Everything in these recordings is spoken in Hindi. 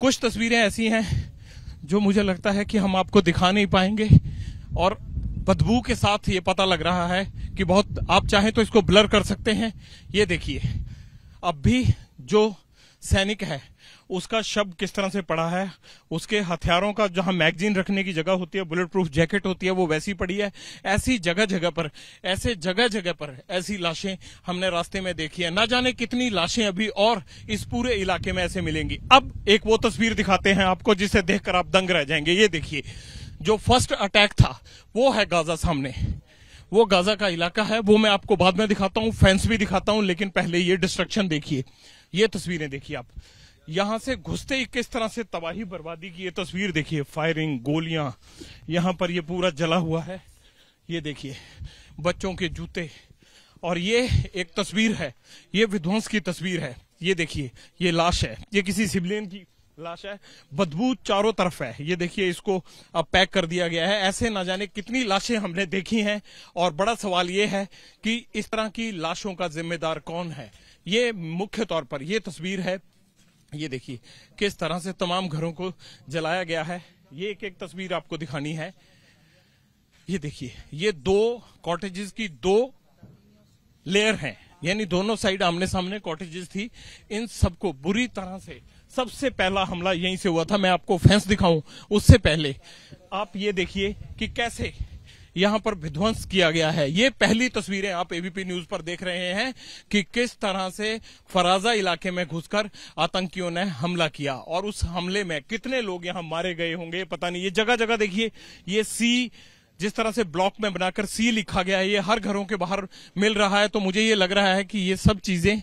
कुछ तस्वीरें ऐसी हैं जो मुझे लगता है कि हम आपको दिखा नहीं पाएंगे और बदबू के साथ ये पता लग रहा है कि बहुत आप चाहें तो इसको ब्लर कर सकते हैं ये देखिए अब भी जो सैनिक है उसका शब्द किस तरह से पड़ा है उसके हथियारों का जहां मैगजीन रखने की जगह होती है बुलेट प्रूफ जैकेट होती है वो वैसी पड़ी है ऐसी जगह जगह पर ऐसे जगह जगह पर ऐसी लाशें हमने रास्ते में देखी है ना जाने कितनी लाशें अभी और इस पूरे इलाके में ऐसे मिलेंगी अब एक वो तस्वीर दिखाते हैं आपको जिसे देखकर आप दंग रह जाएंगे ये देखिए जो फर्स्ट अटैक था वो है गाजा सामने वो गाजा का इलाका है वो मैं आपको बाद में दिखाता हूँ फैंस भी दिखाता हूँ लेकिन पहले ये डिस्ट्रक्शन देखिए ये तस्वीरें देखिए आप यहाँ से घुसते ही किस तरह से तबाही बर्बादी की ये तस्वीर देखिए फायरिंग गोलियां यहाँ पर ये पूरा जला हुआ है ये देखिए बच्चों के जूते और ये एक तस्वीर है ये विध्वंस की तस्वीर है ये देखिए ये लाश है ये किसी सिविलियन की लाश है बदबू चारों तरफ है ये देखिए इसको अब पैक कर दिया गया है ऐसे ना जाने कितनी लाशें हमने देखी हैं और बड़ा सवाल ये है कि इस तरह की लाशों का जिम्मेदार कौन है ये मुख्य तौर पर ये तस्वीर है ये देखिए किस तरह से तमाम घरों को जलाया गया है ये एक एक तस्वीर आपको दिखानी है ये देखिए ये दो कॉटेजेस की दो लेयर हैं यानी दोनों साइड आमने सामने कॉटेजेस थी इन सबको बुरी तरह से सबसे पहला हमला यहीं से हुआ था मैं आपको फेंस दिखाऊं उससे पहले आप ये देखिए कि कैसे यहां पर विध्वंस किया गया है ये पहली तस्वीरें आप एबीपी न्यूज पर देख रहे हैं कि किस तरह से फराजा इलाके में घुसकर आतंकियों ने हमला किया और उस हमले में कितने लोग यहां मारे गए होंगे पता नहीं ये जगह जगह देखिए ये सी जिस तरह से ब्लॉक में बनाकर सी लिखा गया है ये हर घरों के बाहर मिल रहा है तो मुझे ये लग रहा है कि ये सब चीजें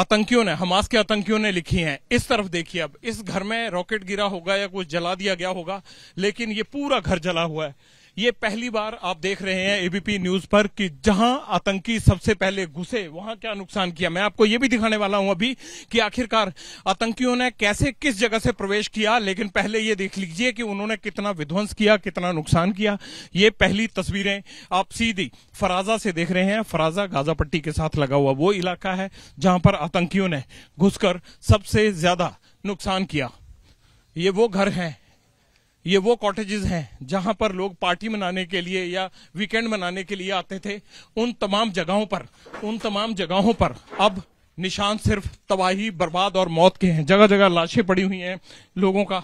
आतंकियों ने हमास के आतंकियों ने लिखी हैं इस तरफ देखिए अब इस घर में रॉकेट गिरा होगा या कुछ जला दिया गया होगा लेकिन ये पूरा घर जला हुआ है ये पहली बार आप देख रहे हैं एबीपी न्यूज पर कि जहां आतंकी सबसे पहले घुसे वहां क्या नुकसान किया मैं आपको ये भी दिखाने वाला हूं अभी कि आखिरकार आतंकियों ने कैसे किस जगह से प्रवेश किया लेकिन पहले ये देख लीजिए कि उन्होंने कितना विध्वंस किया कितना नुकसान किया ये पहली तस्वीरें आप सीधी फराजा से देख रहे हैं फराजा गाजा पट्टी के साथ लगा हुआ वो इलाका है जहां पर आतंकियों ने घुसकर सबसे ज्यादा नुकसान किया ये वो घर हैं ये वो कॉटेजेस हैं जहां पर लोग पार्टी मनाने के लिए या वीकेंड मनाने के लिए आते थे उन तमाम जगहों पर उन तमाम जगहों पर अब निशान सिर्फ तबाही बर्बाद और मौत के हैं जगह जगह लाशें पड़ी हुई हैं लोगों का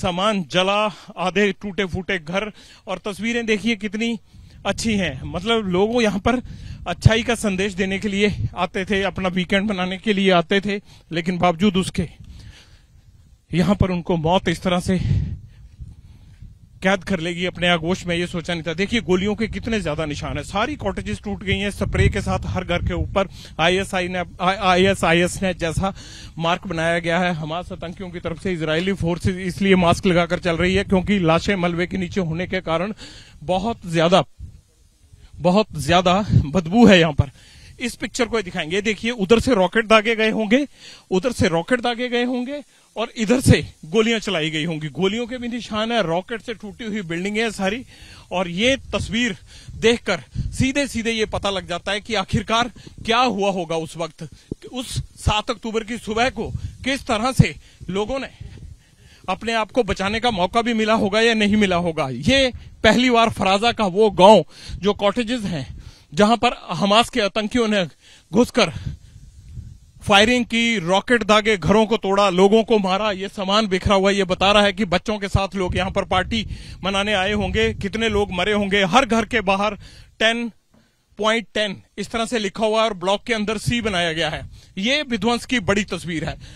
सामान जला आधे टूटे फूटे घर और तस्वीरें देखिए कितनी अच्छी हैं मतलब लोगों यहाँ पर अच्छाई का संदेश देने के लिए आते थे अपना वीकेंड मनाने के लिए आते थे लेकिन बावजूद उसके यहाँ पर उनको मौत इस तरह से कैद कर लेगी अपने आगोश में ये सोचा नहीं था देखिए गोलियों के कितने ज्यादा निशान है सारी कॉटेजेस टूट गई हैं स्प्रे के साथ हर घर के ऊपर आईएसआई ने आईएसआईएस ने जैसा मार्क बनाया गया है हमास आतंकियों की तरफ से इजरायली फोर्सेज इसलिए मास्क लगाकर चल रही है क्योंकि लाशें मलबे के नीचे होने के कारण बहुत ज्यादा बहुत ज्यादा बदबू है यहां पर इस पिक्चर को दिखाएंगे देखिए उधर से रॉकेट दागे गए होंगे उधर से रॉकेट दागे गए होंगे और इधर से गोलियां चलाई गई होंगी गोलियों के भी निशान है रॉकेट से टूटी हुई बिल्डिंग है सारी और ये तस्वीर देखकर सीधे सीधे ये पता लग जाता है कि आखिरकार क्या हुआ होगा उस वक्त उस सात अक्टूबर की सुबह को किस तरह से लोगों ने अपने आप को बचाने का मौका भी मिला होगा या नहीं मिला होगा ये पहली बार फराजा का वो गांव जो कॉटेजेस हैं जहां पर हमास के आतंकियों ने घुसकर फायरिंग की रॉकेट दागे घरों को तोड़ा लोगों को मारा ये सामान बिखरा हुआ ये बता रहा है कि बच्चों के साथ लोग यहाँ पर पार्टी मनाने आए होंगे कितने लोग मरे होंगे हर घर के बाहर टेन पॉइंट टेन इस तरह से लिखा हुआ है और ब्लॉक के अंदर सी बनाया गया है ये विध्वंस की बड़ी तस्वीर है